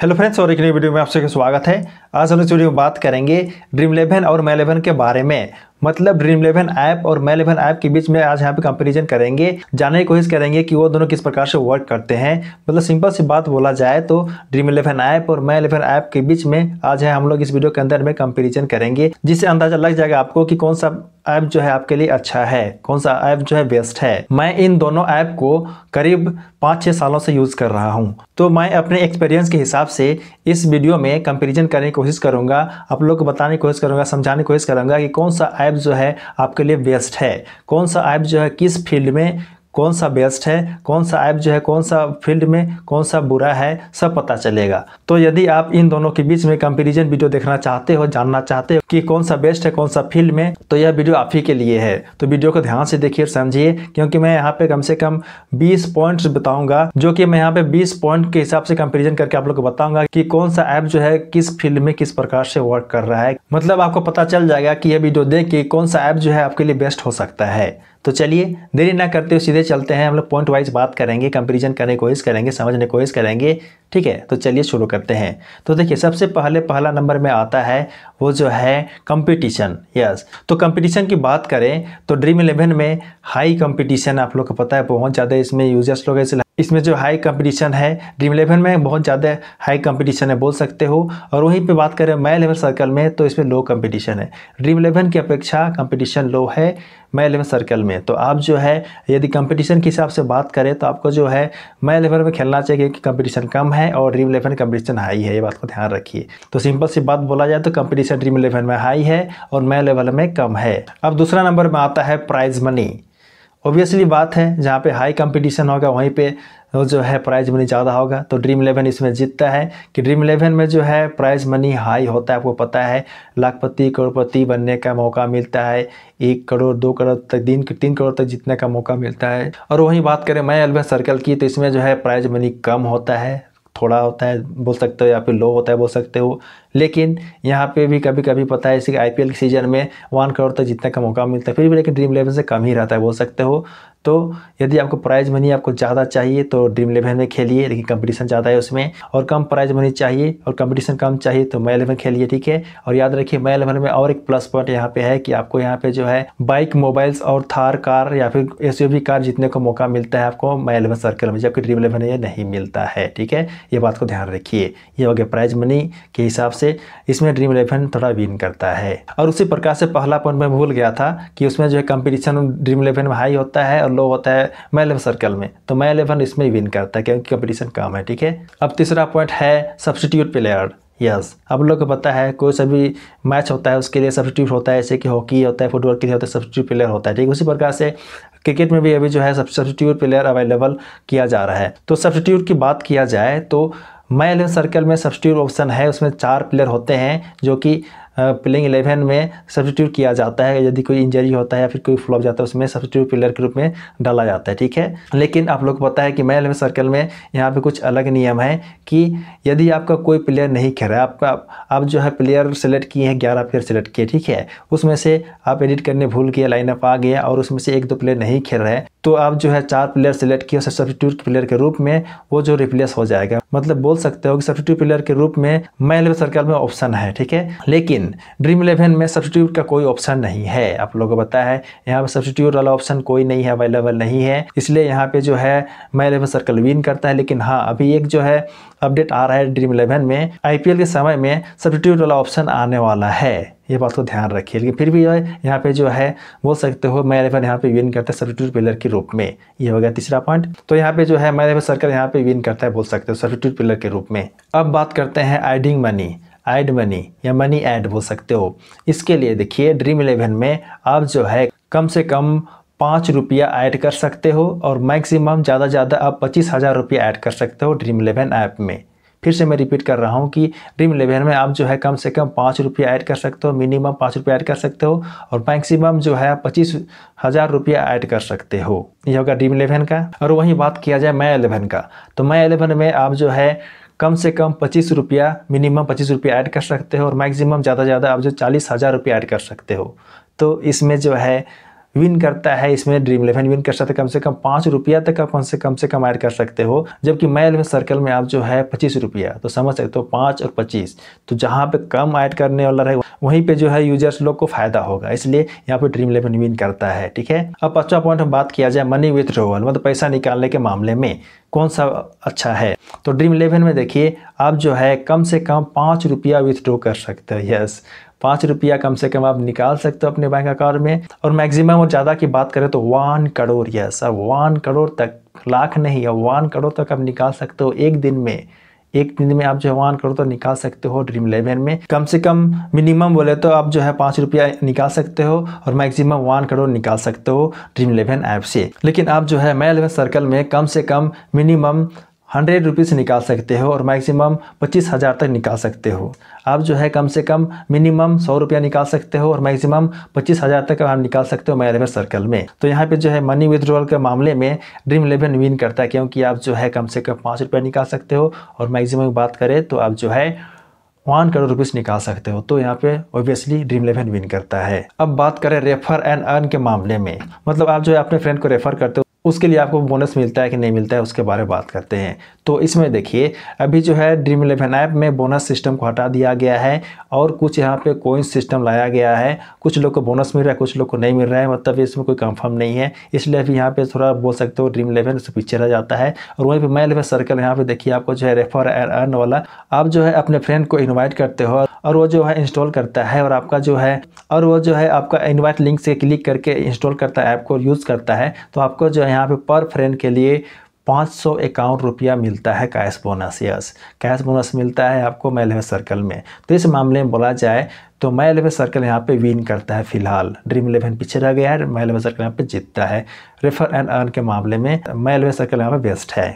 Hello friends और एक नई वीडियो में आप सबका स्वागत है आज हम इस वीडियो में बात करेंगे ड्रीम इलेवन और मे इलेवन के बारे में मतलब ड्रीम इलेवन ऐप और मैं इलेवन ऐप के बीच में आज यहाँ पे कंपेरिजन करेंगे जानने की कोशिश करेंगे कि वो दोनों किस प्रकार से वर्क करते हैं मतलब सिंपल सी बात बोला जाए तो ड्रीम इलेवन ऐप और मैं इलेवन ऐप के बीच में आज है हम लोग इस वीडियो के अंदर में कंपेरिजन करेंगे जिससे अंदाजा लग जाएगा आपको कि कौन सा ऐप जो है आपके लिए अच्छा है कौन सा ऐप जो है बेस्ट है मैं इन दोनों ऐप को करीब पाँच छः सालों से यूज़ कर रहा हूँ तो मैं अपने एक्सपीरियंस के हिसाब से इस वीडियो में कंपेरिजन करने की कोशिश करूँगा आप लोग को बताने की कोशिश करूँगा समझाने की कोशिश करूँगा कि कौन सा ऐप ऐप जो है आपके लिए बेस्ट है कौन सा ऐप जो है किस फील्ड में कौन सा बेस्ट है कौन सा ऐप जो है कौन सा फील्ड में कौन सा बुरा है सब पता चलेगा तो यदि आप इन दोनों के बीच में कंपेरिजन वीडियो देखना चाहते हो जानना चाहते हो कि कौन सा बेस्ट है कौन सा फील्ड में तो यह वीडियो आप ही के लिए है तो वीडियो को ध्यान से देखिए और समझिए क्योंकि मैं यहाँ पे कम से कम बीस पॉइंट बताऊंगा जो कि मैं यहाँ पे बीस पॉइंट के हिसाब से कंपेरिजन करके आप लोग को बताऊंगा की कौन सा ऐप जो है किस फील्ड में किस प्रकार से वर्क कर रहा है मतलब आपको पता चल जाएगा कि यह वीडियो देख के कौन सा ऐप जो है आपके लिए बेस्ट हो सकता है तो चलिए देरी ना करते हुए सीधे चलते हैं हम लोग पॉइंट वाइज बात करेंगे कंपेरिजन करने की कोशिश करेंगे समझने की कोशिश करेंगे ठीक है तो चलिए शुरू करते हैं तो देखिए सबसे पहले पहला नंबर में आता है वो जो है कंपटीशन यस तो कंपटीशन की बात करें तो ड्रीम इलेवन में हाई कंपटीशन आप लोग को पता है बहुत ज़्यादा इसमें यूजर्स लोग ऐसे इसमें जो हाई कंपटीशन है ड्रीम इलेवन में बहुत ज़्यादा हाई कंपटीशन है बोल सकते हो और वहीं पे बात करें मै इलेवन सर्कल में तो इसमें लो कंपटीशन है ड्रीम इलेवन की अपेक्षा कंपटीशन लो है मै इलेवन सर्कल में तो आप जो है यदि कंपटीशन के हिसाब से बात करें तो आपको जो है मै इलेवन में खेलना चाहिए क्योंकि कंपटीशन कम है और ड्रीम इलेवन कंपटीशन हाई है ये बात को ध्यान रखिए तो सिंपल सी बात बोला जाए तो कंपटीशन ड्रीम इलेवन में हाई है और मै लेवल में कम है अब दूसरा नंबर में आता है प्राइज मनी ऑब्वियसली बात है जहाँ पे हाई कंपटीशन होगा वहीं पे जो है प्राइज मनी ज़्यादा होगा तो ड्रीम इलेवन इसमें जीतता है कि ड्रीम इलेवन में जो है प्राइज मनी हाई होता है आपको पता है लाखपति करोड़पति बनने का मौका मिलता है एक करोड़ दो करोड़ तक दिन तीन करोड़ तक जीतने का मौका मिलता है और वहीं बात करें मैं अलवेन सर्कल की तो इसमें जो है प्राइज मनी कम होता है थोड़ा होता है बोल सकते हो या फिर लो होता है बोल सकते हो लेकिन यहाँ पे भी कभी कभी पता है इसी आई पी सीजन में वन करोड़ तक तो जितने का मौका मिलता है फिर भी लेकिन ड्रीम इलेवन से कम ही रहता है बोल सकते हो तो यदि आपको प्राइज मनी आपको ज़्यादा चाहिए तो ड्रीम इलेवन में खेलिए लेकिन कंपटीशन ज़्यादा है उसमें और कम प्राइज मनी चाहिए और कंपटीशन कम चाहिए तो मैं इलेवन खेलिए ठीक है और याद रखिए मैं इलेवन में और एक प्लस पॉइंट यहाँ पे है कि आपको यहाँ पे जो है बाइक मोबाइल्स और थार कार या फिर एस कार जीतने को मौका मिलता है आपको मैं इलेवन सर्कल में जबकि ड्रीम इलेवन ये नहीं मिलता है ठीक है ये बात को ध्यान रखिए ये हो गया प्राइज मनी के हिसाब से इसमें ड्रीम इलेवन थोड़ा विन करता है और उसी प्रकार से पहला पॉइंट मैं भूल गया था कि उसमें जो है कंपटीशन ड्रीम इलेवन में हाई होता है और लो होता है मेलेवन सर्कल में तो मैं इलेवन इसमें विन करता है क्योंकि कंपटीशन कम है ठीक है अब तीसरा पॉइंट है सब्सटीट्यूट प्लेयर यस yes. अब लोग को पता है कोई सा भी मैच होता है उसके लिए सब्सिट्यूट होता है जैसे कि हॉकी होता है फुटबॉल के लिए होता है सब्सिट्यूट प्लेयर होता है ठीक उसी प्रकार से क्रिकेट में भी अभी जो है सब्सिट्यूट प्लेयर अवेलेबल किया जा रहा है तो सब्सिट्यूट की बात किया जाए तो मैं इलेवन सर्कल में सब्सिट्यूट ऑप्शन है उसमें चार प्लेयर होते हैं जो कि प्लेइंग इलेवन में सब्सिट्यूट किया जाता है यदि कोई इंजरी होता है या फिर कोई फ्लॉप जाता है उसमें सब्सिट्यूट प्लेयर के रूप में डाला जाता है ठीक है लेकिन आप लोग को पता है कि मैं इलेवन सर्कल में यहाँ पे कुछ अलग नियम है कि यदि आपका कोई प्लेयर नहीं खेल रहा है आपका आप, जो है प्लेयर सेलेक्ट किए हैं ग्यारह प्लेयर सेलेक्ट किए ठीक है उसमें से आप एडिट करने भूल गए लाइनअप आ गया और उसमें से एक दो प्लेयर नहीं खेल रहे तो आप जो है चार प्लेयर सेलेक्ट किए सब्सिट्यूट प्लेयर के रूप में वो जो रिप्लेस हो जाएगा मतलब बोल सकते हो कि सब्सिट्यूट प्लेयर के रूप में मैं सर्कल में ऑप्शन है ठीक है लेकिन लेकिन ड्रीम इलेवन में सब्सिट्यूट का कोई ऑप्शन नहीं है आप लोगों को पता है यहाँ पर सब्सिट्यूट वाला ऑप्शन कोई नहीं है अवेलेबल नहीं है इसलिए यहाँ पे जो है मैं इलेवन सर्कल विन करता है लेकिन हाँ अभी एक जो है अपडेट आ रहा है ड्रीम इलेवन में आईपीएल के समय में सब्सिट्यूट वाला ऑप्शन आने वाला है ये बात को ध्यान रखिए लेकिन फिर भी यहाँ पे जो है बोल सकते हो मैं इलेवन यहाँ पे विन करता है सब्सिट्यूट पिलर के रूप में ये हो गया तीसरा पॉइंट तो यहाँ पे जो है मैं इलेवन सर्कल यहाँ पे विन करता है बोल सकते हो सब्सिट्यूट पिलर के रूप में अब बात करते हैं आइडिंग मनी एड मनी या मनी ऐड बोल सकते हो इसके लिए देखिए ड्रीम इलेवन में आप जो है कम से कम पाँच रुपया ऐड कर सकते हो और मैक्सिमम ज़्यादा ज़्यादा आप पच्चीस हज़ार रुपया ऐड कर सकते हो ड्रीम इलेवन ऐप में फिर से मैं रिपीट कर रहा हूँ कि ड्रीम इलेवन में आप जो है कम से कम पाँच रुपया ऐड कर सकते हो मिनिमम पाँच रुपया ऐड कर सकते हो और मैक्सिमम जो है आप पच्चीस हज़ार रुपया ऐड कर सकते हो ये होगा ड्रीम इलेवन का और वहीं बात किया जाए मैं एलेवन का तो मैं एलेवन में आप जो है कम से कम पच्चीस रुपया मिनिमम पच्चीस रुपया ऐड कर सकते हो और मैक्सिमम ज़्यादा ज़्यादा आप जो चालीस हज़ार रुपया ऐड कर सकते हो तो इसमें जो है विन करता है इसमें ड्रीम इलेवन विन कर सकते हैं कम से कम पाँच रुपया तक आप से कम से कम ऐड कर सकते हो जबकि मैं इलेवन सर्कल में आप जो है पच्चीस रुपया तो समझ सकते हो पाँच और पच्चीस तो जहाँ पे कम ऐड करने वाला रहे वहीं पे जो है यूजर्स लोग को फायदा होगा इसलिए यहाँ पे ड्रीम इलेवन विन करता है ठीक है अब पांचवा पॉइंट में बात किया जाए मनी विथड्रोवल मतलब पैसा निकालने के मामले में कौन सा अच्छा है तो ड्रीम इलेवन में देखिए आप जो है कम से कम पाँच रुपया विथड्रॉ कर सकते हो यस पांच रुपया कम से कम आप निकाल सकते हो अपने बैंक अकाउंट में और मैक्सिमम और ज़्यादा की बात करें तो वन करोड़ यस अब वन करोड़ तक लाख नहीं है वन करोड़ तक आप निकाल सकते हो एक दिन में एक दिन में आप जो है वन करोड़ तो निकाल सकते हो ड्रीम इलेवन में कम से कम मिनिमम बोले तो आप जो है पाँच रुपया निकाल सकते हो और मैक्सिमम वन करोड़ निकाल सकते हो ड्रीम इलेवन ऐप से लेकिन आप जो है मैं इलेवन सर्कल में कम से कम मिनिमम हंड्रेड रुपीज़ निकाल सकते हो और मैक्सिमम पच्चीस हज़ार तक निकाल सकते हो आप जो है कम से कम मिनिमम सौ रुपया निकाल सकते हो और मैक्सिमम पच्चीस हज़ार तक आप निकाल सकते हो माई सर्कल में तो यहाँ पे जो है मनी विद्रोवल के मामले में ड्रीम इलेवन विन करता है क्योंकि आप जो है कम से कम पाँच रुपया निकाल सकते हो और मैक्सिमम बात करें तो आप जो है वन करोड़ रुपीस निकाल सकते हो तो यहाँ पे ऑब्वियसली ड्रीम इलेवन विन करता है अब बात करें रेफर एंड अर्न के मामले में मतलब आप जो है अपने फ्रेंड को रेफर करते हो उसके लिए आपको बोनस मिलता है कि नहीं मिलता है उसके बारे में बात करते हैं तो इसमें देखिए अभी जो है ड्रीम इलेवन ऐप में बोनस सिस्टम को हटा दिया गया है और कुछ यहाँ पे कोइन सिस्टम लाया गया है कुछ लोग को बोनस मिल रहा है कुछ लोग को नहीं मिल रहा है मतलब इसमें कोई कंफर्म नहीं है इसलिए अभी यहाँ पे थोड़ा बोल सकते हो ड्रीम इलेवन उससे पीछे रह जाता है और वहीं पर मैं इलेवन सर्कल यहाँ पे देखिए आपको जो है रेफर एंड अर्न वाला आप जो है अपने फ्रेंड को इन्वाइट करते हो और वो जो है इंस्टॉल करता है और आपका जो है और वो जो है आपका इन्वाइट लिंक से क्लिक करके इंस्टॉल करता है ऐप को यूज़ करता है तो आपको जो है यहाँ पे पर फ्रेंड के लिए पाँच सौ इक्यावन रुपया मिलता है cash bonus yes cash bonus मिलता है आपको मैल सर्कल में तो इस मामले में बोला जाए तो मै एलेवन सर्कल यहाँ पे विन करता है फिलहाल ड्रीम इलेवन पीछे रह गया है मै एलेवन सर्कल यहाँ पे जीतता है रेफर एंड अर्न के मामले में मै एलेवन सर्कल यहाँ पे बेस्ट है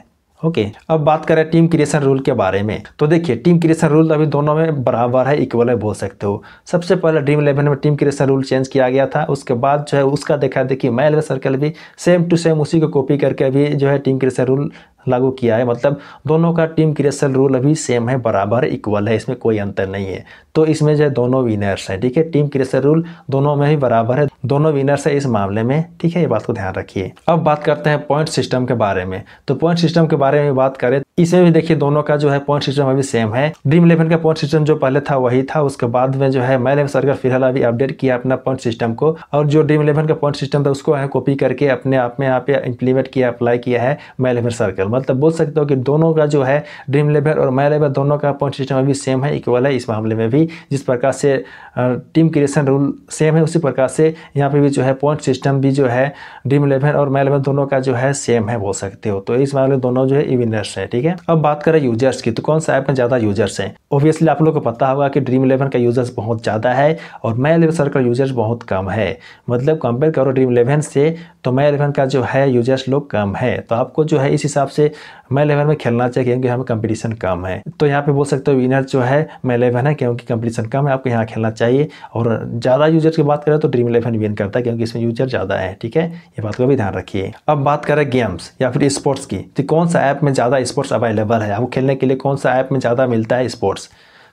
ओके okay, अब बात करें टीम क्रिएशन रूल के बारे में तो देखिए टीम क्रिएशन रूल अभी दोनों में बराबर है इक्वल है बोल सकते हो सबसे पहले ड्रीम इलेवन में टीम क्रिएशन रूल चेंज किया गया था उसके बाद जो है उसका देखा देखिए मैं सर्कल भी सेम टू सेम उसी को कॉपी करके अभी जो है टीम क्रिएशन रूल लागू किया है मतलब दोनों का टीम क्रिएशन रूल अभी सेम है बराबर इक्वल है इसमें कोई अंतर नहीं है तो इसमें जो है दोनों विनर्स हैं ठीक है टीम क्रिएशन रूल दोनों में ही बराबर है दोनों विनर्स है इस मामले में ठीक है ये बात को ध्यान रखिए अब बात करते हैं पॉइंट सिस्टम के बारे में तो पॉइंट सिस्टम के बारे में बात करें इसमें भी देखिए दोनों का जो है पॉइंट सिस्टम अभी सेम है ड्रीम इलेवन का पॉइंट सिस्टम जो पहले था वही था उसके बाद में जो है मैंने सरकार फिलहाल अभी अपडेट किया अपना पॉइंट सिस्टम को और जो ड्रीम इलेवन का पॉइंट सिस्टम था उसको है कॉपी करके अपने आप में यहाँ पे इंप्लीमेंट किया अप्लाई किया है माई लेवल सर्कल मतलब बोल सकते हो कि दोनों का जो है ड्रीम इलेवन और माई दोनों का पॉइंट सिस्टम अभी सेम है इक्वल है इस मामले में भी जिस प्रकार से टीम क्रिएशन रूल सेम है उसी प्रकार से यहाँ पे भी जो है पॉइंट सिस्टम भी जो है ड्रीम इलेवन और माई दोनों का जो है सेम है बोल सकते हो तो इस मामले दोनों जो है इविनर्स है ठीक है ठीक है अब बात करें यूजर्स की तो कौन सा ऐप में ज़्यादा यूजर्स हैं ऑब्वियसली आप लोग को पता होगा कि ड्रीम इलेवन का यूजर्स बहुत ज़्यादा है और मैं इलेवन सर्कल यूजर्स बहुत कम है मतलब कंपेयर करो ड्रीम इलेवन से तो मैं इलेवन का जो है यूजर्स लोग कम है तो आपको जो है इस हिसाब से मैं इलेवन में खेलना चाहिए क्योंकि यहाँ पे कंपटीशन कम है तो यहाँ पे बोल सकते हो विनर जो है मैं इलेवन है क्योंकि कंपटीशन कम है आपको यहाँ खेलना चाहिए और ज़्यादा यूजर की बात करें तो ड्रीम इलेवन विन करता है क्योंकि इसमें यूजर ज़्यादा है ठीक है ये बात का भी ध्यान रखिए अब बात करें गेम्स या फिर स्पोर्ट्स की तो कौन सा ऐप में ज़्यादा स्पोर्ट्स अवेलेबल है आपको खेलने के लिए कौन सा ऐप में ज़्यादा मिलता है स्पोर्ट्स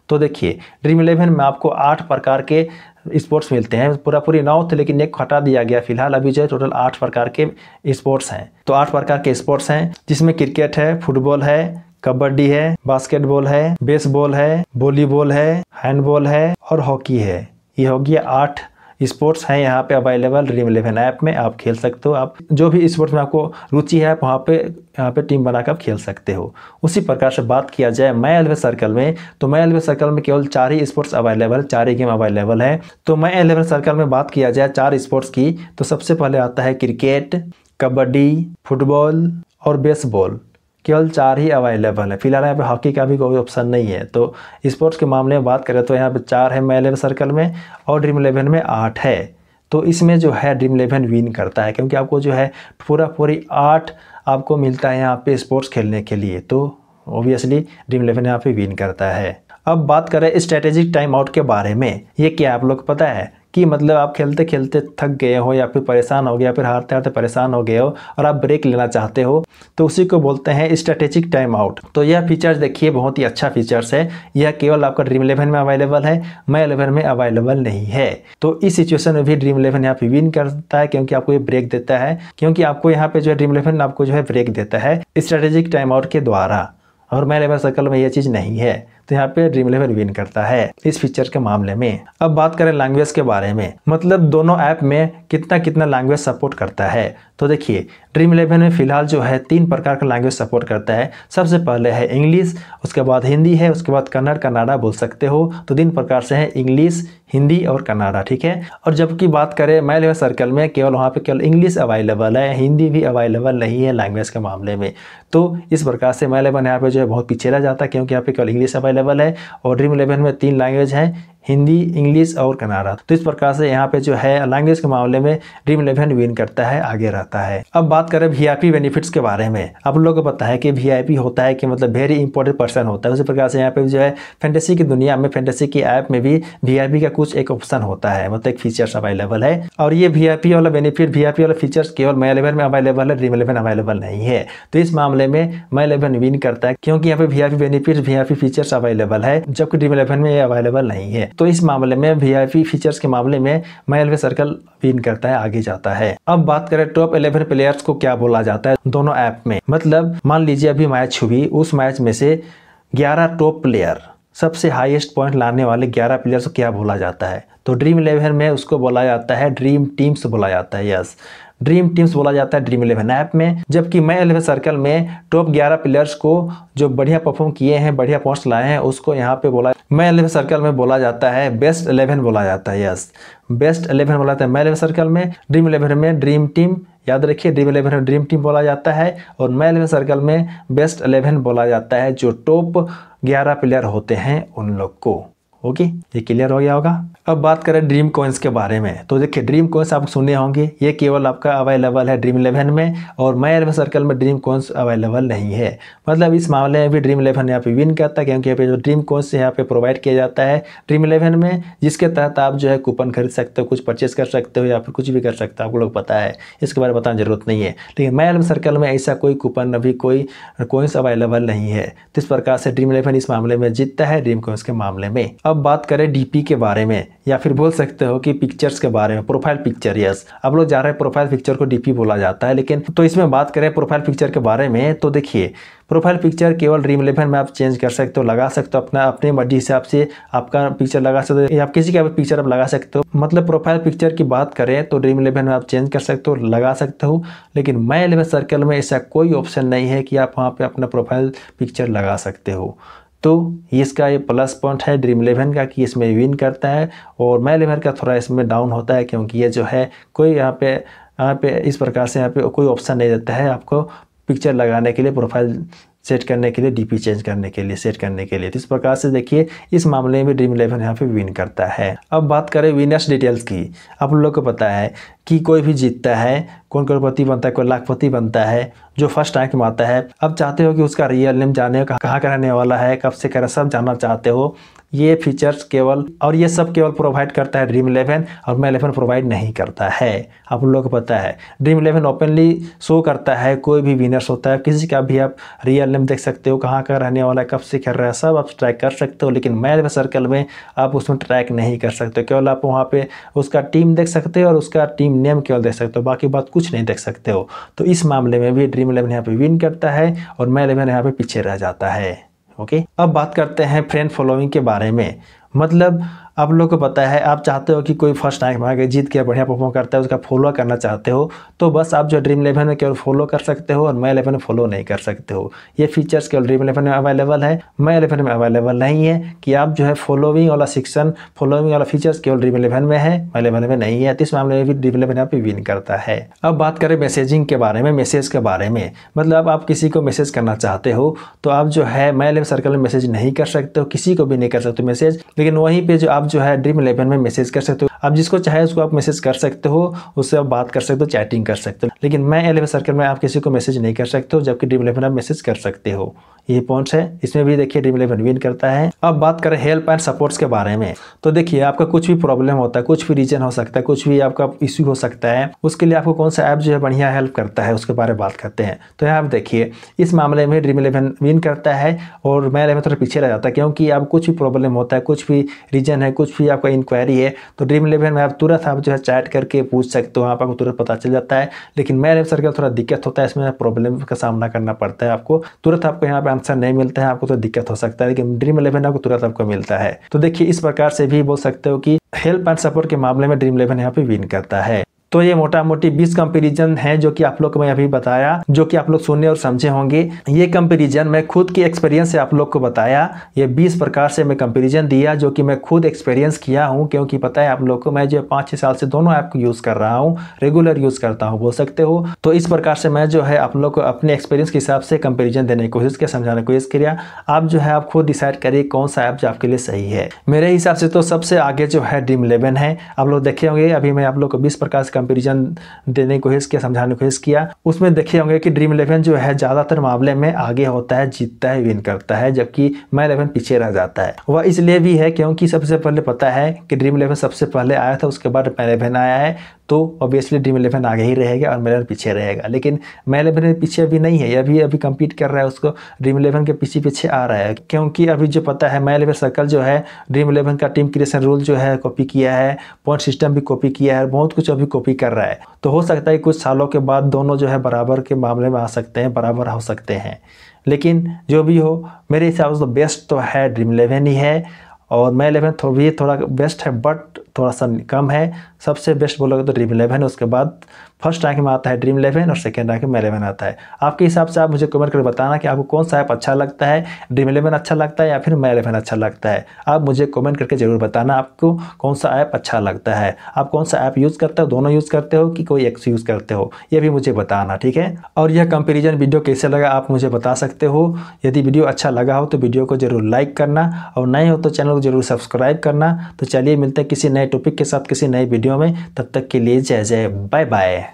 तो देखिए ड्रीम इलेवन में आपको आठ प्रकार के स्पोर्ट्स मिलते हैं पूरा पूरी नौ थे लेकिन एक हटा दिया गया फिलहाल अभी जो है टोटल आठ प्रकार के स्पोर्ट्स हैं तो आठ प्रकार के स्पोर्ट्स हैं जिसमें क्रिकेट है फुटबॉल है कबड्डी है बास्केटबॉल है बेसबॉल है वॉलीबॉल है हैंडबॉल है और हॉकी है ये हो गया आठ स्पोर्ट्स हैं यहाँ पे अवेलेबल ड्रीम इलेवन ऐप में आप खेल सकते हो आप जो भी स्पोर्ट्स में आपको रुचि है आप वहाँ पे यहाँ पे टीम बनाकर आप खेल सकते हो उसी प्रकार से बात किया जाए मैं एलेवन सर्कल में तो मैं एलेवन सर्कल में केवल चार ही स्पोर्ट्स अवेलेबल चार ही गेम अवेलेबल है तो मैं एलेवन सर्कल में बात किया जाए चार स्पोर्ट्स की तो सबसे पहले आता है क्रिकेट कबड्डी फुटबॉल और बेसबॉल केवल चार ही अवेलेबल है फिलहाल यहाँ पे हॉकी का भी कोई ऑप्शन नहीं है तो स्पोर्ट्स के मामले में बात करें तो यहाँ पे चार है इलेवन सर्कल में और ड्रीम इलेवन में आठ है तो इसमें जो है ड्रीम इलेवन विन करता है क्योंकि आपको जो है पूरा पूरी आठ आपको मिलता है यहाँ पे स्पोर्ट्स खेलने के लिए तो ओबियसली ड्रीम इलेवन यहाँ पे विन करता है अब बात करें स्ट्रेटेजिक टाइम आउट के बारे में ये क्या आप लोग पता है कि मतलब आप खेलते खेलते थक गए हो या फिर परेशान हो गए या फिर हारते हारते परेशान हो गए हो और आप ब्रेक लेना चाहते हो तो उसी को बोलते हैं स्ट्रेटेजिक टाइम आउट तो यह फीचर्स देखिए बहुत ही अच्छा फीचर्स है यह केवल आपका ड्रीम इलेवन में अवेलेबल है मई इलेवन में अवेलेबल नहीं है तो इस सिचुएशन में भी ड्रीम इलेवन यहाँ पे विन करता है क्योंकि आपको ये ब्रेक देता है क्योंकि आपको यहाँ पे जो है ड्रीम इलेवन आपको जो है ब्रेक देता है स्ट्रेटेजिक टाइम आउट के द्वारा और मैं इलेवन सर्कल में यह चीज़ नहीं है तो यहाँ पे ड्रीम इलेवन विन करता है इस फीचर के मामले में अब बात करें लैंग्वेज के बारे में मतलब दोनों ऐप में कितना कितना लैंग्वेज सपोर्ट करता है तो देखिए ड्रीम इलेवन में फिलहाल जो है तीन प्रकार का लैंग्वेज सपोर्ट करता है सबसे पहले है इंग्लिश उसके बाद हिंदी है उसके बाद कन्नड़ कनाडा बोल सकते हो तो तीन प्रकार से है इंग्लिश हिंदी और कन्नाडा ठीक है और जबकि बात करें मैल सर्कल में केवल वहाँ पे केवल इंग्लिश अवेलेबल है हिंदी भी अवेलेबल नहीं है लैंग्वेज के मामले में तो इस प्रकार से मैल इलेवन यहाँ पे जो है बहुत पीछे रह जाता है क्योंकि यहाँ पे केवल इंग्लिश अवेलेबल है और ड्रीम इलेवन में तीन लैंग्वेज हैं हिंदी इंग्लिश और कनाडा तो इस प्रकार से यहाँ पे जो है लैंग्वेज के मामले में ड्रीम इलेवन विन करता है आगे रहता है अब बात करें वी बेनिफिट्स के बारे में आप लोगों को पता है कि वी होता है कि मतलब वेरी इंपॉर्टेंट पर्सन होता है उसी प्रकार से यहाँ पे जो है फैंटेसी की दुनिया में फैंटेसी की ऐप में भी वी का कुछ एक ऑप्शन होता है मतलब एक फीचर्स अवेलेबल है और ये वी वाला बेनिफिट वी वाला फीचर्स केवल मई इलेवन में अवेलेबल है ड्रीम इलेवन अवेलेबल नहीं है तो इस मामले में मई इलेवन विन करता है क्योंकि यहाँ पे V benefit V features available है जबकि ड्रीम इलेवन में ये अवेलेबल नहीं है तो इस मामले में वी फीचर्स के मामले में माइलवे सर्कल विन करता है आगे जाता है अब बात करें टॉप इलेवन प्लेयर्स को क्या बोला जाता है दोनों ऐप में मतलब मान लीजिए अभी मैच हुई उस मैच में से ग्यारह टॉप प्लेयर सबसे हाईएस्ट पॉइंट लाने वाले 11 प्लेयर्स को क्या बोला जाता है तो ड्रीम इलेवन में उसको बोला जाता है ड्रीम टीम्स बोला जाता है यस ड्रीम टीम्स बोला जाता है ड्रीम इलेवन ऐप में जबकि मैं इलेवन सर्कल में टॉप 11 प्लेयर्स को जो बढ़िया परफॉर्म किए हैं बढ़िया पॉइंट्स लाए हैं उसको यहाँ पे बोला मैं इलेवन सर्कल में बोला जाता है बेस्ट इलेवन बोला जाता है यस बेस्ट इलेवन बोला जाता है मैं इलेवन सर्कल में ड्रीम इलेवन में ड्रीम टीम याद रखिए ड्रीम इलेवन में ड्रीम टीम बोला जाता है और मैं इलेवन सर्कल में बेस्ट इलेवन बोला जाता है जो टॉप ग्यारह प्लेयर होते हैं उन लोग को ओके ये क्लियर हो गया होगा अब बात करें ड्रीम कॉइन्स के बारे में तो देखिए ड्रीम कॉइन्स आप सुने होंगे ये केवल आपका अवेलेबल है ड्रीम इलेवन में और माई एलेवन सर्कल में ड्रीम कॉइन्स अवेलेबल नहीं है मतलब इस मामले में भी ड्रीम इलेवन यहाँ पे विन करता है क्योंकि यहाँ पे जो ड्रीम कॉइन्स यहाँ पे प्रोवाइड किया जाता है ड्रीम इलेवन में जिसके तहत आप जो है कूपन खरीद सकते हो कुछ परचेस कर सकते हो या फिर कुछ भी कर सकते हो आप लोग पता है इसके बारे में बताने जरूरत नहीं है लेकिन माई एलेवन सर्कल में ऐसा कोई कूपन अभी कोई कॉइन्स अवेलेबल नहीं है तो इस प्रकार से ड्रीम इलेवन इस मामले में जीतता है ड्रीम कॉइन्स के मामले में अब अब बात करें डीपी के बारे में या फिर बोल सकते हो कि पिक्चर्स के बारे में प्रोफाइल पिक्चर यस अब लोग जा रहे हैं प्रोफाइल पिक्चर को डीपी बोला जाता है लेकिन तो इसमें बात करें प्रोफाइल पिक्चर के बारे में तो देखिए प्रोफाइल पिक्चर केवल ड्रीम इलेवन में आप चेंज कर सकते हो लगा सकते हो अपना अपने मर्जी हिसाब से आपका पिक्चर लगा सकते हो या किसी का भी पिक्चर आप लगा सकते हो मतलब प्रोफाइल पिक्चर की बात करें तो ड्रीम इलेवन में आप चेंज कर सकते हो लगा सकते हो लेकिन माई इलेवन सर्कल में ऐसा कोई ऑप्शन नहीं है कि आप वहाँ पर अपना प्रोफाइल पिक्चर लगा सकते हो तो इसका ये प्लस पॉइंट है ड्रीम इलेवन का कि इसमें विन करता है और मैं इलेवन का थोड़ा इसमें डाउन होता है क्योंकि ये जो है कोई यहाँ पे यहाँ पे इस प्रकार से यहाँ पे कोई ऑप्शन नहीं देता है आपको पिक्चर लगाने के लिए प्रोफाइल सेट करने के लिए डीपी चेंज करने के लिए सेट करने के लिए तो इस प्रकार से देखिए इस मामले में ड्रीम इलेवन यहाँ पे विन करता है अब बात करें विनर्स डिटेल्स की आप लोग को पता है कि कोई भी जीतता है कौन करोड़पति बनता है कोई लाखपति बनता है जो फर्स्ट रैंक में आता है अब चाहते हो कि उसका रियल नेम जाने कहाँ का रहने वाला है कब से कर सब जानना चाहते हो ये फीचर्स केवल और ये सब केवल प्रोवाइड करता है ड्रीम इलेवन और मैं इलेवन प्रोवाइड नहीं करता है आप लोगों को पता है ड्रीम इलेवन ओपनली शो करता है कोई भी विनर्स होता है किसी का भी आप रियल नेम देख सकते हो कहाँ का रहने वाला है कब से खेल रहा है सब आप ट्रैक कर सकते हो लेकिन मैल सर्कल में आप उसमें ट्रैक नहीं कर सकते केवल आप वहाँ पर उसका टीम देख सकते हो और उसका टीम नेम केवल देख सकते हो बाकी बात कुछ नहीं देख सकते हो तो इस मामले में भी ड्रीम इलेवन यहाँ पर विन करता है और मैं इलेवन यहाँ पर पीछे रह जाता है ओके अब बात करते हैं फ्रेंड फॉलोइंग के बारे में मतलब आप लोग को पता है आप चाहते हो कि कोई फर्स्ट रैंक मांगे आगे जीत के बढ़िया परफॉर्म करता है उसका फॉलो करना चाहते हो तो बस आप जो ड्रीम इलेवन में केवल फॉलो कर सकते हो और मई इलेवन में फॉलो नहीं कर सकते हो ये फीचर्स केवल ड्रीम इलेवन में अवेलेबल है माई इलेवन में अवेलेबल नहीं है कि आप जो है फॉलोइंग वाला सेक्शन फॉलोइंग वाला फीचर्स केवल ड्रीम इलेवन में है मैं इलेवन में नहीं है तो इस मामले में भी ड्रीम इलेवन आप विन करता है अब बात करें मैसेजिंग के बारे में मैसेज के बारे में मतलब आप किसी को मैसेज करना चाहते हो तो आप जो है मैं इलेवन सर्कल में मैसेज नहीं कर सकते हो किसी को भी नहीं कर सकते मैसेज लेकिन वहीं पर जो आप आप जो है ड्रीम इलेवन में मैसेज कर सकते हो आप जिसको चाहे उसको आप मैसेज कर सकते हो उससे आप बात कर सकते हो चैटिंग कर सकते हो लेकिन मैं एलेवन सर्कल में आप किसी को मैसेज नहीं कर सकते हो जबकि ड्रीम इलेवन आप मैसेज कर सकते हो ये पॉइंट है इसमें भी देखिए ड्रीम इलेवन विन करता है अब बात करें हेल्प एंड सपोर्ट्स के बारे में तो देखिए आपका कुछ भी प्रॉब्लम होता है कुछ भी रीजन हो सकता है कुछ भी आपका इश्यू हो सकता है उसके लिए आपको कौन सा ऐप जो है बढ़िया हेल्प करता है उसके बारे में बात करते हैं तो यहाँ आप देखिए इस मामले में ड्रीम इलेवन विन करता है और मैं इलेवन थोड़ा पीछे रह जाता है क्योंकि आप कुछ भी प्रॉब्लम होता है कुछ भी रीजन है कुछ भी आपका इंक्वायरी है तो ड्रीम इलेवन में आप तुरंत आप जो है चैट करके पूछ सकते हो आपको तुरंत पता चल जाता है लेकिन मैं सर्कल थोड़ा दिक्कत होता है इसमें प्रॉब्लम का सामना करना पड़ता है आपको तुरंत आपको यहाँ पर आंसर नहीं मिलता है आपको तो दिक्कत हो सकता है लेकिन ड्रीम इलेवन आपको तुरंत आपको मिलता है तो देखिए इस प्रकार से भी बोल सकते हो कि हेल्प एंड सपोर्ट के मामले में ड्रीम इलेवन यहाँ पे विन करता है तो ये मोटा मोटी बीस कंपेरिजन है जो कि आप लोग को मैं अभी बताया जो कि आप लोग सुने और समझे होंगे ये कंपेरिजन मैं खुद की एक्सपीरियंस से आप लोग को बताया ये बीस प्रकार से मैं कंपेरिजन दिया जो कि मैं खुद एक्सपीरियंस किया हूँ क्योंकि पता है आप लोग को मैं जो पाँच छः साल से दोनों ऐप को यूज़ कर रहा हूँ रेगुलर यूज़ करता हूँ बोल सकते हो तो इस प्रकार से मैं जो है आप लोग को अपने एक्सपीरियंस के हिसाब से कंपेरिजन देने की कोशिश किया समझाने की कोशिश किया आप जो है आप खुद डिसाइड करिए कौन सा ऐप जो आपके लिए सही है मेरे हिसाब से तो सबसे आगे जो है ड्रीम इलेवन है आप लोग देखे होंगे अभी मैं आप लोग को बीस प्रकार से कंपेरिजन देने की कोशिश किया समझाने की कोशिश किया उसमें देखे होंगे कि ड्रीम इलेवन जो है ज़्यादातर मामले में आगे होता है जीतता है विन करता है जबकि मैन इलेवन पीछे रह जाता है वह इसलिए भी है क्योंकि सबसे पहले पता है कि ड्रीम इलेवन सबसे पहले आया था उसके बाद मैन इलेवन आया है तो ऑब्वियसली ड्रीम इलेवन आगे ही रहेगा और मेलर पीछे रहेगा लेकिन मैं इलेवन पीछे अभी नहीं है अभी अभी कंपीट कर रहा है उसको ड्रीम इलेवन के पीछे पीछे आ रहा है क्योंकि अभी जो पता है मैं इलेवन सर्कल जो है ड्रीम इलेवन का टीम क्रिएशन रूल जो है कॉपी किया है पॉइंट सिस्टम भी कॉपी किया है बहुत कुछ अभी कॉपी कर रहा है तो हो सकता है कुछ सालों के बाद दोनों जो है बराबर के मामले में आ सकते हैं बराबर हो सकते हैं लेकिन जो भी हो मेरे हिसाब से तो बेस्ट तो है ड्रीम इलेवन ही है और मैं इलेवन थो भी थोड़ा बेस्ट है बट थोड़ा सा कम है सबसे बेस्ट बोलोगे तो ड्रीम इलेवन उसके बाद फर्स्ट रैंक में आता है ड्रीम इलेवन और सेकेंड रैंक में इलेवन आता है आपके हिसाब से आप मुझे कमेंट करके बताना कि आपको कौन सा ऐप अच्छा लगता है ड्रीम इलेवन अच्छा लगता है या फिर मैं इलेवन अच्छा लगता है आप मुझे कमेंट करके ज़रूर बताना आपको कौन सा ऐप अच्छा लगता है आप कौन सा ऐप यूज़ करते हो दोनों यूज़ करते हो कि कोई एक यूज़ करते हो ये भी मुझे बताना ठीक है और यह कंपेरिजन वीडियो कैसे लगा आप मुझे बता सकते हो यदि वीडियो अच्छा लगा हो तो वीडियो को ज़रूर लाइक करना और नए हो तो चैनल को ज़रूर सब्सक्राइब करना तो चलिए मिलते हैं किसी नए नए टॉपिक के साथ किसी नए वीडियो में तब तक के लिए जय जय बाय बाय